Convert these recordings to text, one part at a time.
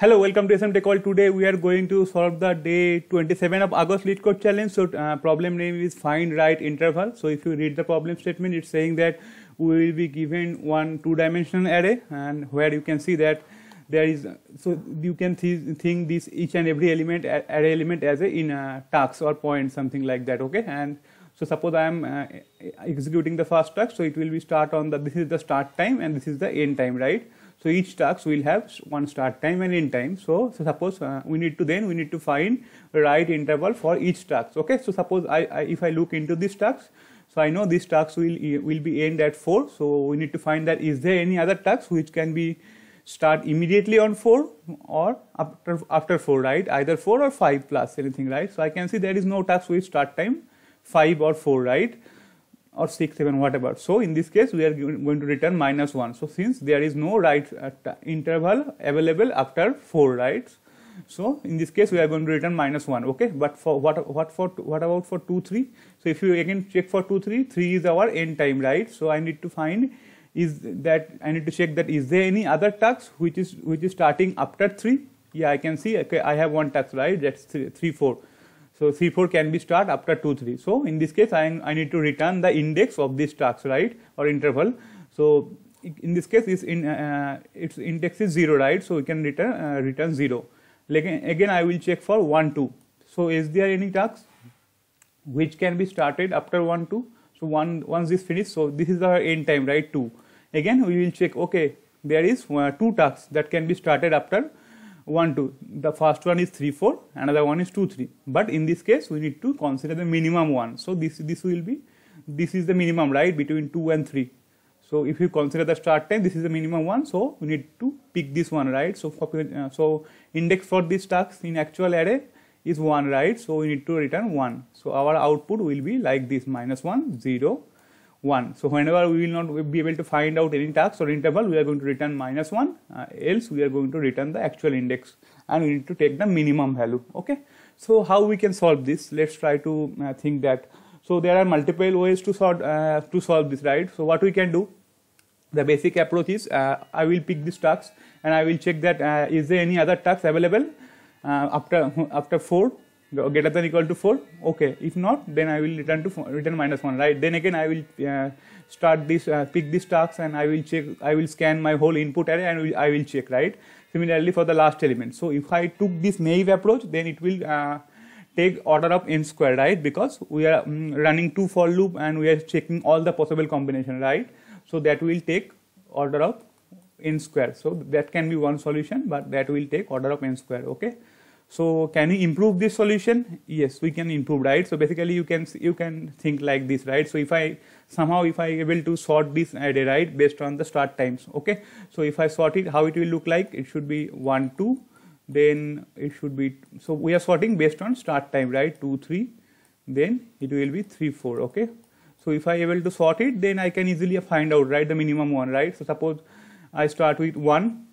Hello, welcome to SM Tech Call. Today we are going to solve the day 27 of August lead code challenge. So uh, problem name is find right interval. So if you read the problem statement, it's saying that we will be given one two dimensional array and where you can see that there is so you can th think this each and every element array element as a in a task or point something like that okay and so suppose I am uh, executing the first task so it will be start on the this is the start time and this is the end time right so each task will have one start time and end time. So, so suppose uh, we need to then we need to find right interval for each task. Okay. So suppose I, I if I look into this task, so I know this task will will be end at four. So we need to find that is there any other task which can be start immediately on 4 or after, after 4 right either 4 or 5 plus anything right so i can see there is no task with start time 5 or 4 right or 6, 7, whatever. So in this case, we are going to return minus 1. So since there is no right uh, interval available after 4, rights, So in this case, we are going to return minus 1, okay? But for what, what, for, what about for 2, 3? So if you again check for 2, 3, 3 is our end time, right? So I need to find is that I need to check that is there any other tax which is which is starting after 3? Yeah, I can see, okay, I have one tax, right? That's 3, 3 4. So C4 can be start after 2, 3. So in this case, I, I need to return the index of this tax, right, or interval. So in this case, it's in, uh, its index is 0, right, so we can return, uh, return 0. Like, again, I will check for 1, 2. So is there any tax which can be started after 1, 2? So one, once this finished, so this is our end time, right, 2. Again, we will check, okay, there is uh, two tax that can be started after 1 2 the first one is 3 4 another one is 2 3 but in this case we need to consider the minimum one so this this will be this is the minimum right between 2 and 3 so if you consider the start time this is the minimum one so we need to pick this one right so for, uh, so index for this task in actual array is 1 right so we need to return 1 so our output will be like this minus 1 0 1. So whenever we will not be able to find out any tax or interval, we are going to return minus 1, uh, else we are going to return the actual index and we need to take the minimum value, okay. So how we can solve this? Let's try to uh, think that. So there are multiple ways to, sort, uh, to solve this, right? So what we can do? The basic approach is uh, I will pick this tax and I will check that uh, is there any other tax available uh, after after 4 greater than equal to 4 okay if not then i will return to return minus 1 right then again i will uh, start this uh, pick this task and i will check i will scan my whole input array and i will check right similarly for the last element so if i took this naive approach then it will uh, take order of n square right because we are um, running two for loop and we are checking all the possible combination right so that will take order of n square so that can be one solution but that will take order of n square okay so can we improve this solution? Yes, we can improve, right? So basically you can you can think like this, right? So if I somehow if I able to sort this array, right, based on the start times, okay? So if I sort it, how it will look like? It should be 1, 2, then it should be, so we are sorting based on start time, right? 2, 3, then it will be 3, 4, okay? So if I able to sort it, then I can easily find out, right, the minimum one, right? So suppose I start with 1,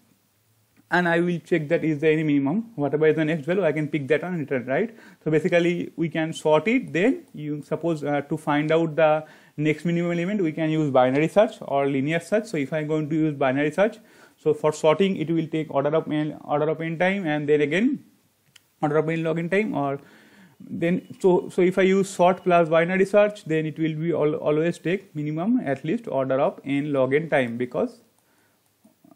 and I will check that is there any minimum. Whatever is the next value, I can pick that and return, right? So basically, we can sort it. Then you suppose uh, to find out the next minimum element, we can use binary search or linear search. So if I'm going to use binary search, so for sorting, it will take order of n, order of n time, and then again order of n log n time. Or then so so if I use sort plus binary search, then it will be all, always take minimum at least order of n log n time because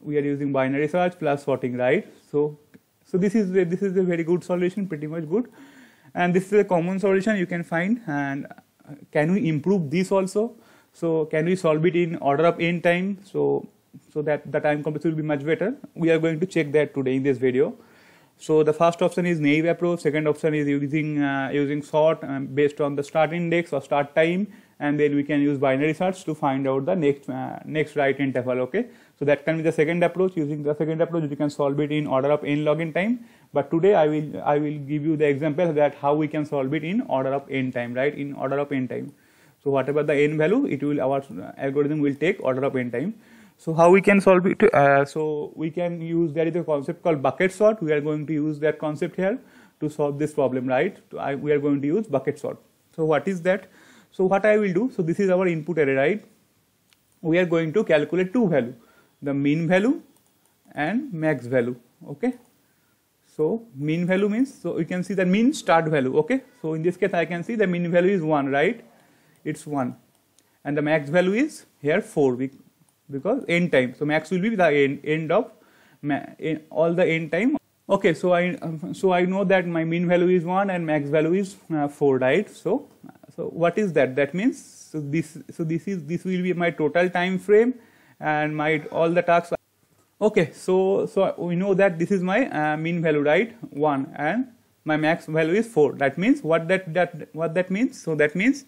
we are using binary search plus sorting right so so this is a, this is a very good solution pretty much good and this is a common solution you can find and uh, can we improve this also so can we solve it in order of n time so so that the time complexity will be much better we are going to check that today in this video so the first option is naive approach second option is using uh, using sort um, based on the start index or start time and then we can use binary search to find out the next uh, next right interval okay so that can be the second approach. Using the second approach, you can solve it in order of n log n time. But today I will I will give you the example that how we can solve it in order of n time, right? In order of n time. So whatever the n value, it will our algorithm will take order of n time. So how we can solve it? Uh, so we can use there is a concept called bucket sort. We are going to use that concept here to solve this problem, right? I, we are going to use bucket sort. So what is that? So what I will do? So this is our input array, right? We are going to calculate two value the mean value and max value okay so mean value means so you can see the mean start value okay so in this case i can see the mean value is 1 right it's 1 and the max value is here 4 because end time so max will be the end, end of all the end time okay so i um, so i know that my mean value is 1 and max value is uh, 4 right so so what is that that means so this so this is this will be my total time frame and my all the tasks okay so so we know that this is my uh, mean value right 1 and my max value is 4 that means what that that what that means so that means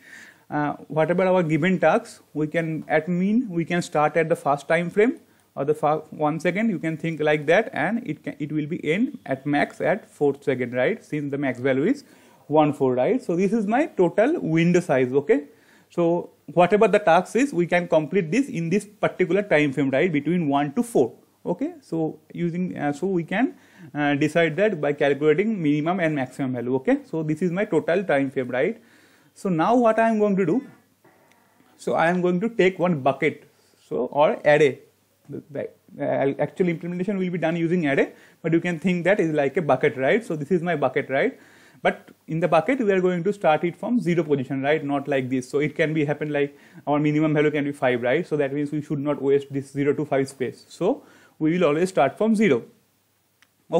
uh, whatever our given tasks we can at mean we can start at the first time frame or the one second you can think like that and it can it will be end at max at fourth second right since the max value is 1 4 right so this is my total window size okay so whatever the task is, we can complete this in this particular time frame, right, between 1 to 4. Okay, so using uh, so we can uh, decide that by calculating minimum and maximum value. Okay, so this is my total time frame, right? So now what I am going to do? So I am going to take one bucket, so or array. The, the actual implementation will be done using array, but you can think that is like a bucket, right? So this is my bucket, right? but in the bucket we are going to start it from zero position right not like this so it can be happen like our minimum value can be 5 right so that means we should not waste this 0 to 5 space so we will always start from 0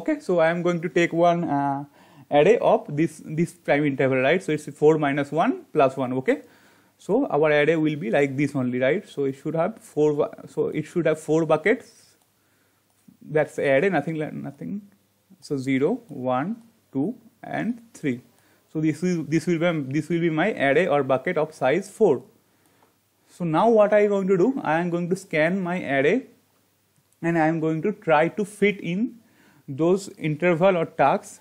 okay so i am going to take one uh, array of this this prime interval right so it's 4 minus 1 plus 1 okay so our array will be like this only right so it should have four so it should have four buckets that's array nothing nothing so 0 1 2 and 3. So this is this will be this will be my array or bucket of size 4. So now what I am going to do? I am going to scan my array and I am going to try to fit in those interval or tags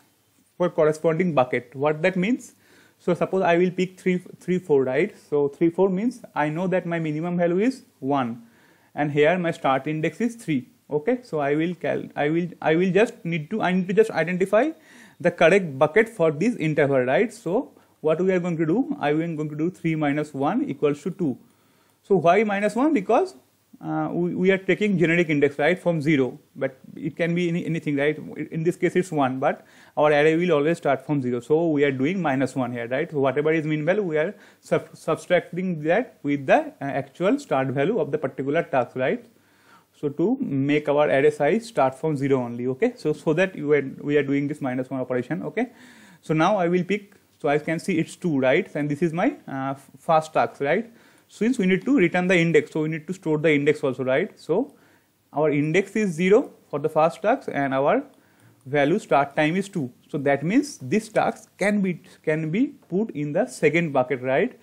for corresponding bucket. What that means? So suppose I will pick 3, 3 4 right? So 3 4 means I know that my minimum value is 1 and here my start index is 3 okay so i will cal i will i will just need to i need to just identify the correct bucket for this interval, right? So what we are going to do? I am going to do 3 minus 1 equals to 2. So why minus 1? Because uh, we, we, are taking generic index right from 0 but it can be any, anything right in this case it's 1 but our array will always start from 0 so we are doing minus 1 here right so whatever is mean value we are sub subtracting that with the uh, actual start value of the particular task right so to make our array size start from 0 only okay so so that you are, we are doing this minus 1 operation okay so now I will pick so I can see it's 2 right and this is my uh, first task right since we need to return the index so we need to store the index also right so our index is 0 for the fast task and our value start time is 2 so that means this task can be can be put in the second bucket right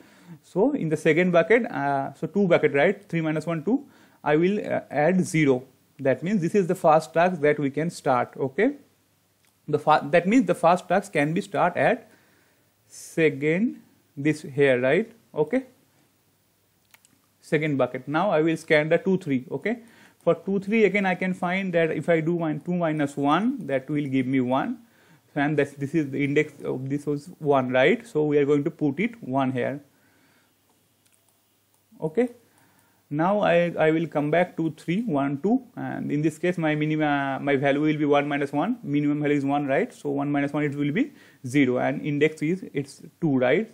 so in the second bucket uh, so 2 bucket right 3 minus 1 2 I will uh, add 0 that means this is the fast task that we can start okay the that means the fast task can be start at second this here right okay second bucket now I will scan the 2 3 okay for 2 3 again I can find that if I do one 2 minus 1 that will give me 1 and this, this is the index of this was 1 right so we are going to put it 1 here okay now I, I will come back to 3 1 2 and in this case my minima my value will be 1 minus 1 minimum value is 1 right so 1 minus 1 it will be 0 and index is it's 2 right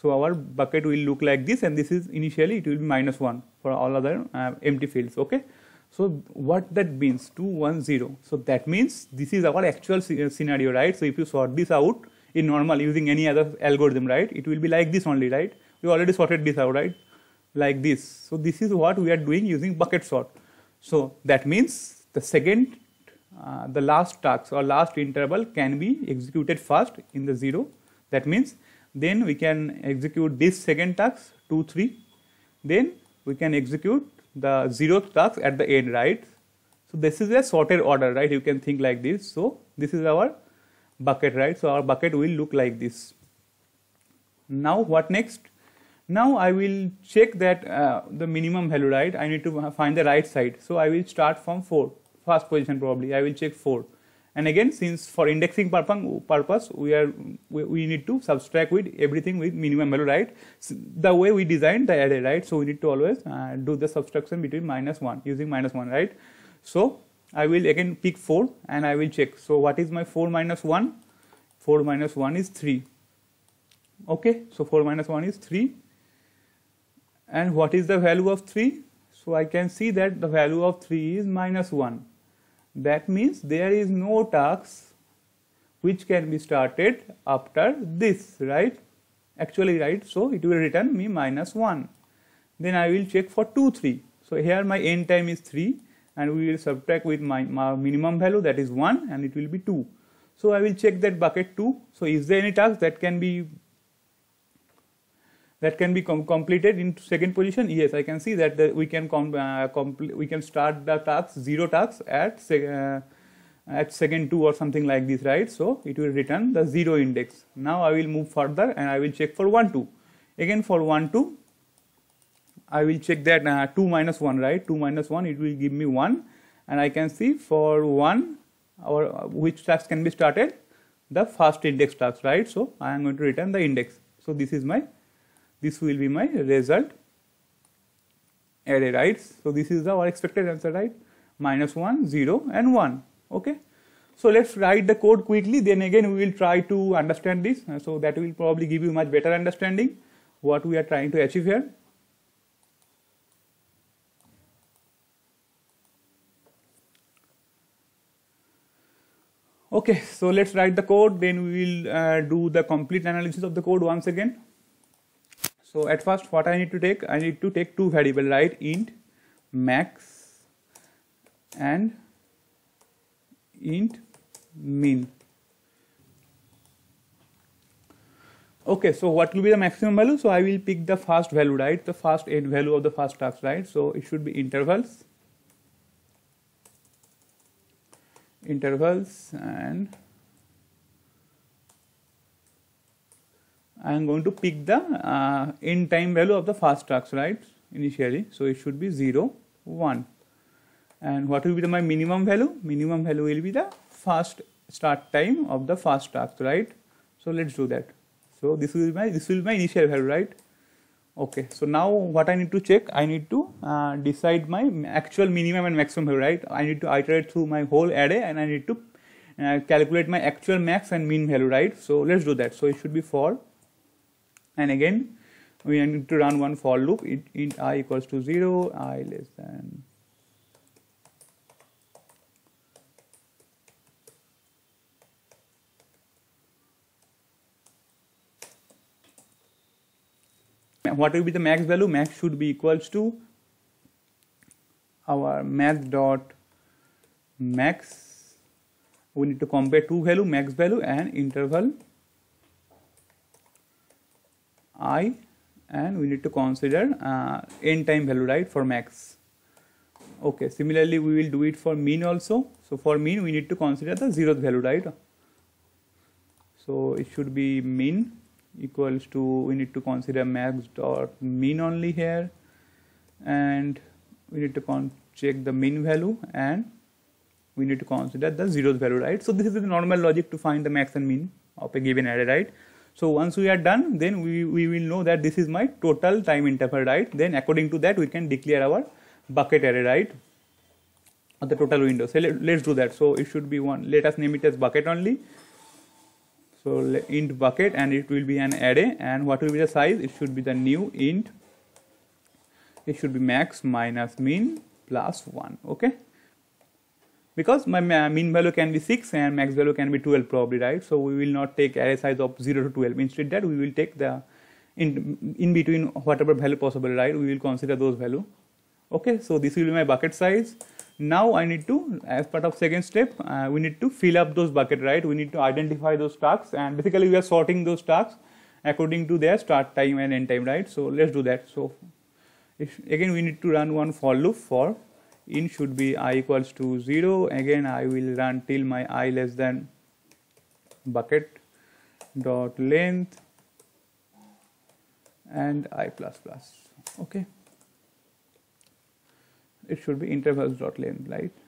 so our bucket will look like this and this is initially it will be minus 1 for all other uh, empty fields okay so what that means 2 1 0 so that means this is our actual scenario right so if you sort this out in normal using any other algorithm right it will be like this only right we already sorted this out right like this. So this is what we are doing using bucket sort. So that means the second, uh, the last task or last interval can be executed first in the 0. That means then we can execute this second task 2, 3. Then we can execute the 0th task at the end, right? So this is a sorted order, right? You can think like this. So this is our bucket, right? So our bucket will look like this. Now what next? Now I will check that uh, the minimum haloride, I need to find the right side. So I will start from 4, first position probably, I will check 4. And again since for indexing purpose we are we, need to subtract with everything with minimum haloride. So the way we designed the array right, so we need to always uh, do the subtraction between minus 1 using minus 1 right. So I will again pick 4 and I will check. So what is my 4 minus 1? 4 minus 1 is 3. Okay, so 4 minus 1 is 3 and what is the value of 3 so I can see that the value of 3 is minus 1 that means there is no task which can be started after this right actually right so it will return me minus 1 then I will check for 2 3 so here my end time is 3 and we will subtract with my, my minimum value that is 1 and it will be 2 so I will check that bucket 2 so is there any task that can be that can be com completed in second position yes i can see that the, we can uh, we can start the tasks zero tax at sec uh, at second 2 or something like this right so it will return the zero index now i will move further and i will check for 1 2 again for 1 2 i will check that uh, 2 minus 1 right 2 minus 1 it will give me 1 and i can see for 1 or uh, which task can be started the first index task right so i am going to return the index so this is my this will be my result array, right? So this is our expected answer, right? Minus 1, 0 and 1, okay? So let's write the code quickly, then again we will try to understand this. Uh, so that will probably give you much better understanding what we are trying to achieve here. Okay, so let's write the code, then we will uh, do the complete analysis of the code once again so at first what I need to take I need to take two variable right int max and int min okay so what will be the maximum value so I will pick the first value right the first end value of the first task right so it should be intervals intervals and I am going to pick the uh, end time value of the fast track right initially so it should be 0 1 and what will be the, my minimum value minimum value will be the fast start time of the fast track right so let's do that so this will be my this will be my initial value right okay so now what I need to check I need to uh, decide my actual minimum and maximum value right I need to iterate through my whole array and I need to uh, calculate my actual max and mean value right so let's do that so it should be for and again we need to run one for loop It i equals to 0 i less than what will be the max value max should be equals to our math dot max we need to compare two value max value and interval i and we need to consider uh, n time value right for max okay similarly we will do it for mean also so for mean we need to consider the zeroth value right so it should be mean equals to we need to consider max dot mean only here and we need to check the mean value and we need to consider the zeroth value right so this is the normal logic to find the max and mean of a given array right so once we are done, then we, we will know that this is my total time interval, right? Then according to that, we can declare our bucket array, right? the total window. So let, let's do that. So it should be one. Let us name it as bucket only. So int bucket and it will be an array. And what will be the size? It should be the new int. It should be max minus min plus 1. Okay because my mean value can be 6 and max value can be 12 probably right so we will not take array size of 0 to 12 instead that we will take the in, in between whatever value possible right we will consider those value okay so this will be my bucket size now i need to as part of second step uh, we need to fill up those bucket right we need to identify those tasks and basically we are sorting those tasks according to their start time and end time right so let's do that so if, again we need to run one for loop for in should be i equals to 0 again I will run till my i less than bucket dot length and i plus plus okay it should be intervals dot length right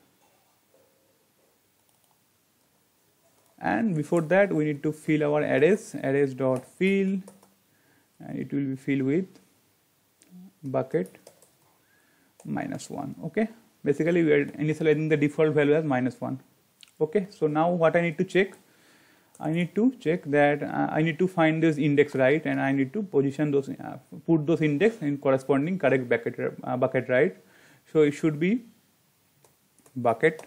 and before that we need to fill our arrays arrays dot fill and it will be filled with bucket minus 1 okay basically we are initializing the default value as minus 1 okay so now what I need to check I need to check that uh, I need to find this index right and I need to position those uh, put those index in corresponding correct bucket uh, bucket right so it should be bucket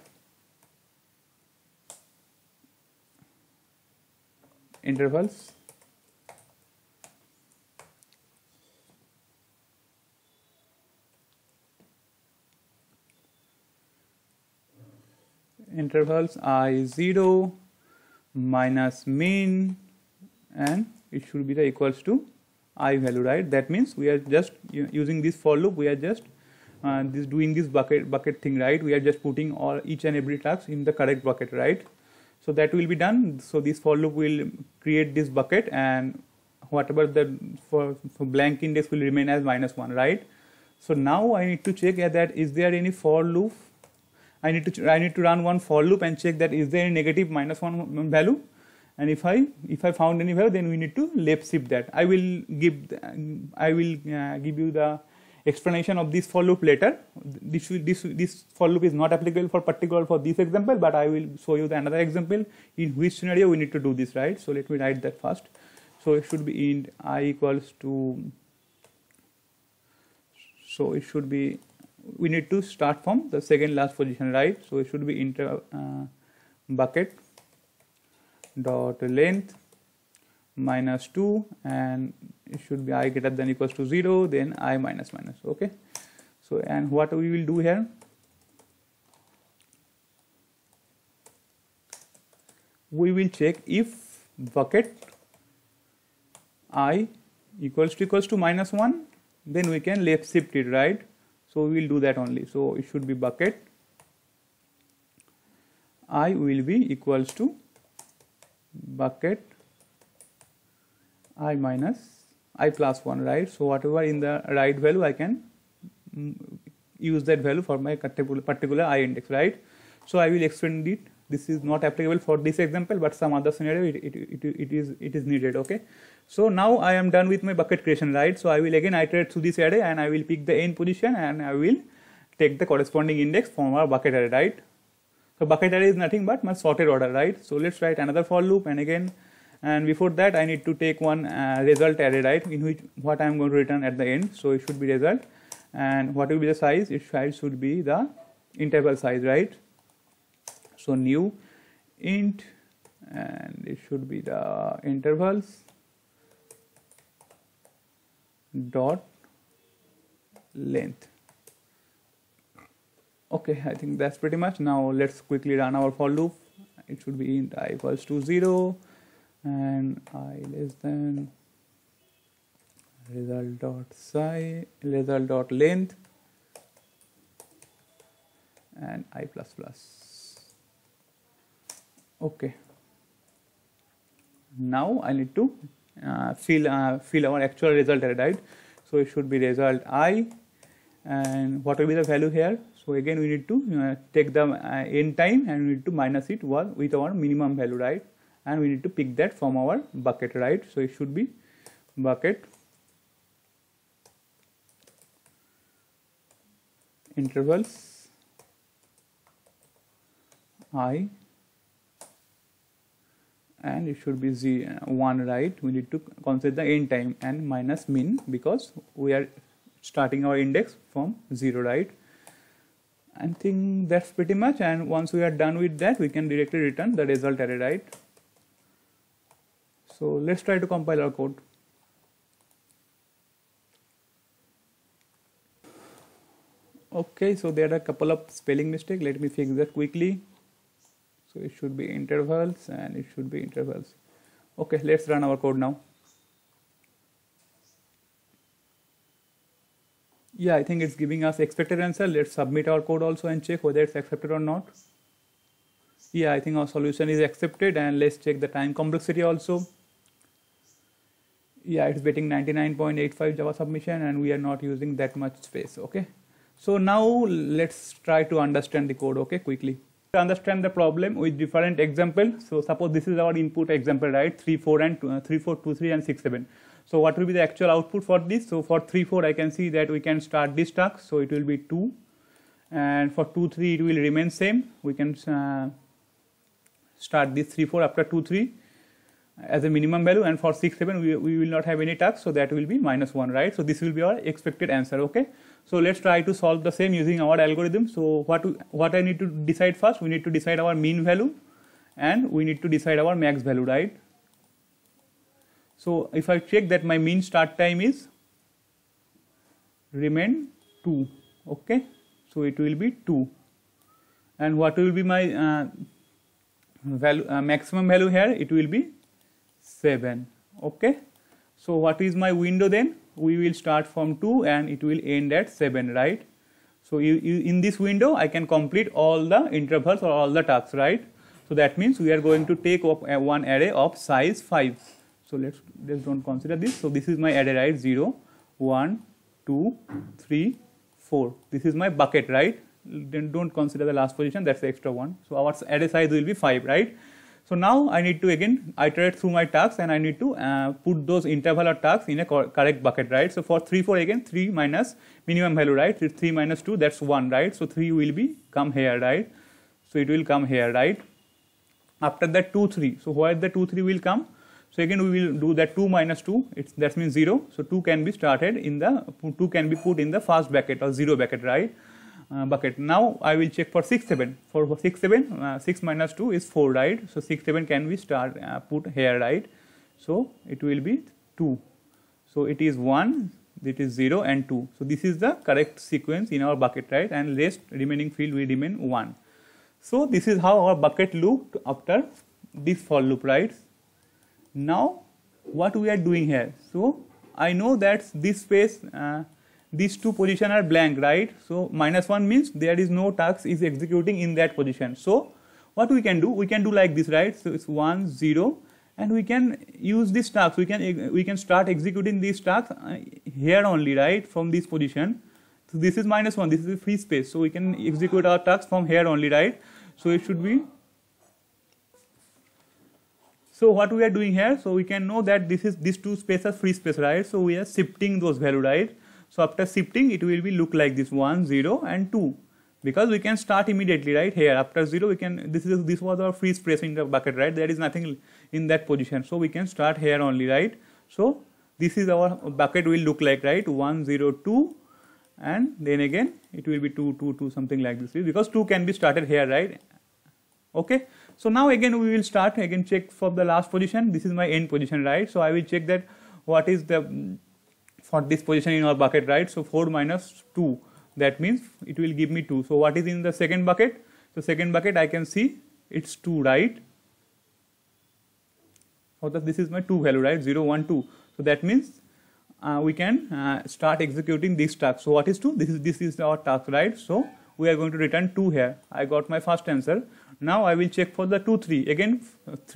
intervals intervals i0 minus mean and it should be the equals to i value right that means we are just using this for loop we are just uh, this doing this bucket bucket thing right we are just putting all each and every task in the correct bucket right so that will be done so this for loop will create this bucket and whatever the for, for blank index will remain as minus 1 right so now i need to check that is there any for loop I need to I need to run one for loop and check that is there any negative minus one value and if I if I found any value then we need to left shift that I will give I will uh, give you the explanation of this for loop later this this this for loop is not applicable for particular for this example but I will show you the another example in which scenario we need to do this right so let me write that first so it should be in i equals to so it should be we need to start from the second last position right so it should be inter uh, bucket dot length minus 2 and it should be i greater than equals to 0 then i minus minus okay so and what we will do here we will check if bucket i equals to equals to minus 1 then we can left shift it right so we'll do that only so it should be bucket i will be equals to bucket i minus i plus 1 right so whatever in the right value i can mm, use that value for my particular i index right so i will extend it this is not applicable for this example but some other scenario it, it, it, it is it is needed okay so now I am done with my bucket creation, right? So I will again iterate through this array and I will pick the n position and I will take the corresponding index from our bucket array, right? So bucket array is nothing but my sorted order, right? So let's write another for loop and again, and before that I need to take one uh, result array, right? In which what I am going to return at the end. So it should be result and what will be the size? It should be the interval size, right? So new int and it should be the intervals dot length okay i think that's pretty much now let's quickly run our for loop it should be int i equals to 0 and i less than result dot size result dot length and i plus plus okay now i need to uh, fill uh, fill our actual result right so it should be result i and what will be the value here so again we need to uh, take the end uh, time and we need to minus it with our minimum value right and we need to pick that from our bucket right so it should be bucket intervals i and it should be z uh, one right we need to consider the end time and minus mean because we are starting our index from zero right I think that's pretty much and once we are done with that we can directly return the result array right so let's try to compile our code okay so there are a couple of spelling mistake let me fix that quickly so it should be intervals and it should be intervals okay let's run our code now yeah i think it's giving us expected answer let's submit our code also and check whether it's accepted or not yeah i think our solution is accepted and let's check the time complexity also yeah it's getting 99.85 java submission and we are not using that much space okay so now let's try to understand the code okay quickly to understand the problem with different example. So suppose this is our input example, right? 3, 4 and uh, 3, 4, 2, 3 and 6, 7. So what will be the actual output for this? So for 3, 4, I can see that we can start this tax, So it will be 2. And for 2, 3, it will remain same. We can uh, start this 3, 4 after 2, 3 as a minimum value and for 6, 7 we, we will not have any tax so that will be minus 1 right so this will be our expected answer okay so let's try to solve the same using our algorithm. So what, what I need to decide first, we need to decide our mean value and we need to decide our max value, right? So if I check that my mean start time is remain 2, okay? So it will be 2 and what will be my uh, value, uh, maximum value here? It will be 7, okay? So what is my window then? we will start from 2 and it will end at 7 right so you, you, in this window I can complete all the intervals or all the tasks right so that means we are going to take up one array of size 5 so let's just don't consider this so this is my array right 0 1 2 3 4 this is my bucket right then don't consider the last position that's the extra one so our array size will be 5 right so now I need to again iterate through my tags and I need to uh, put those interval or tags in a cor correct bucket, right? So for 3, 4 again 3 minus minimum value, right? 3 minus 2 that's 1, right? So 3 will be come here, right? So it will come here, right? After that 2, 3. So where the 2, 3 will come? So again we will do that 2 minus 2, it's, that means 0. So 2 can be started in the, 2 can be put in the first bucket or 0 bucket, right? uh, bucket. Now I will check for 6, 7. For, 6, 7, uh, 6 minus 2 is 4, right? So 6, 7 can we start, uh, put here, right? So it will be 2. So it is 1, it is 0 and 2. So this is the correct sequence in our bucket, right? And rest remaining field will remain 1. So this is how our bucket looked after this for loop, right? Now what we are doing here? So I know that this space uh, these two position are blank right so minus 1 means there is no task is executing in that position so what we can do we can do like this right so it's 1 0 and we can use this task we can we can start executing these tasks uh, here only right from this position so this is minus 1 this is a free space so we can execute our tasks from here only right so it should be so what we are doing here so we can know that this is these two spaces free space right so we are shifting those value right so after shifting it will be look like this 1, 0 and 2 because we can start immediately right here after 0 we can this is this was our free space in the bucket right there is nothing in that position so we can start here only right so this is our bucket will look like right 1 0 2 and then again it will be 2 2 2 something like this because 2 can be started here right okay so now again we will start again check for the last position this is my end position right so i will check that what is the for this position in our bucket right so 4 minus 2 that means it will give me 2 so what is in the second bucket so second bucket I can see it's 2 right so this is my 2 value right 0 1 2 so that means uh, we can uh, start executing this task so what is 2 this is this is our task right so we are going to return 2 here I got my first answer now I will check for the 2 3 again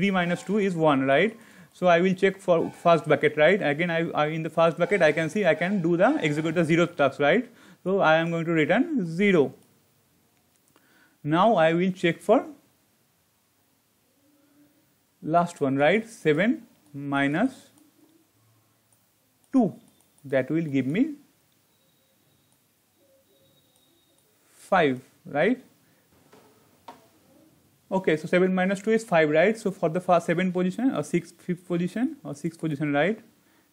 3 minus 2 is 1 right so I will check for first bucket, right? Again, I, I, in the first bucket, I can see I can do the execute the zero steps, right? So I am going to return zero. Now I will check for last one, right? 7 minus 2. That will give me 5, right? Okay, so 7 minus 2 is 5, right? So for the first 7th position or 6th, 5th position or 6th position, right?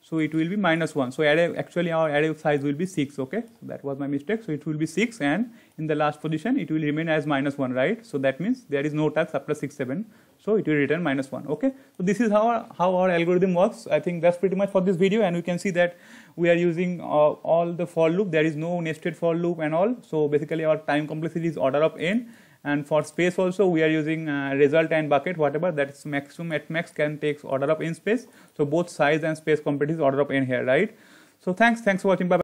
So it will be minus 1. So array, actually our array size will be 6, okay? So that was my mistake. So it will be 6 and in the last position it will remain as minus 1, right? So that means there is no tax after 6, 7. So it will return minus 1, okay? So this is how our, how our algorithm works. I think that's pretty much for this video and we can see that we are using uh, all the for loop. There is no nested for loop and all. So basically our time complexity is order of n and for space also we are using uh, result and bucket whatever that's maximum at max can take order of n space so both size and space complexity is order of n here right so thanks thanks for watching bye, -bye.